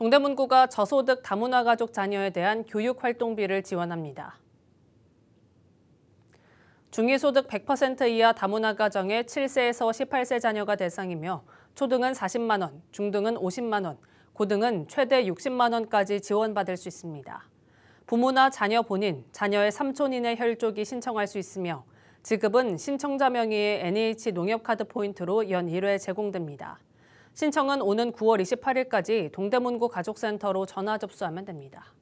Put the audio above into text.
동대문구가 저소득 다문화 가족 자녀에 대한 교육 활동비를 지원합니다. 중위소득 100% 이하 다문화 가정의 7세에서 18세 자녀가 대상이며 초등은 40만 원, 중등은 50만 원, 고등은 최대 60만 원까지 지원받을 수 있습니다. 부모나 자녀 본인, 자녀의 삼촌인의 혈족이 신청할 수 있으며 지급은 신청자 명의의 NH 농협카드 포인트로 연 1회 제공됩니다. 신청은 오는 9월 28일까지 동대문구 가족센터로 전화 접수하면 됩니다.